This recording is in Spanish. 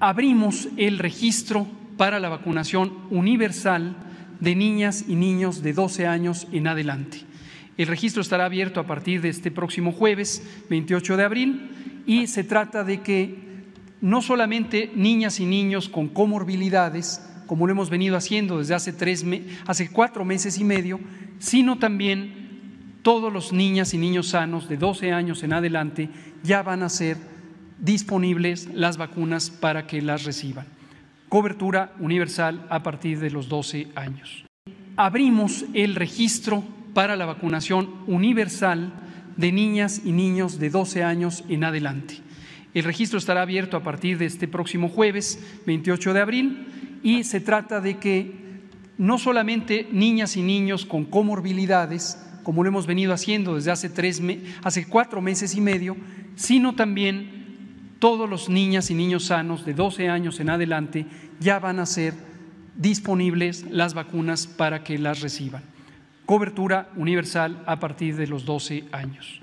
abrimos el registro para la vacunación universal de niñas y niños de 12 años en adelante. El registro estará abierto a partir de este próximo jueves, 28 de abril, y se trata de que no solamente niñas y niños con comorbilidades, como lo hemos venido haciendo desde hace, hace cuatro meses y medio, sino también todos los niñas y niños sanos de 12 años en adelante ya van a ser disponibles las vacunas para que las reciban. Cobertura universal a partir de los 12 años. Abrimos el registro para la vacunación universal de niñas y niños de 12 años en adelante. El registro estará abierto a partir de este próximo jueves, 28 de abril, y se trata de que no solamente niñas y niños con comorbilidades, como lo hemos venido haciendo desde hace, tres, hace cuatro meses y medio, sino también todos los niñas y niños sanos de 12 años en adelante ya van a ser disponibles las vacunas para que las reciban. Cobertura universal a partir de los 12 años.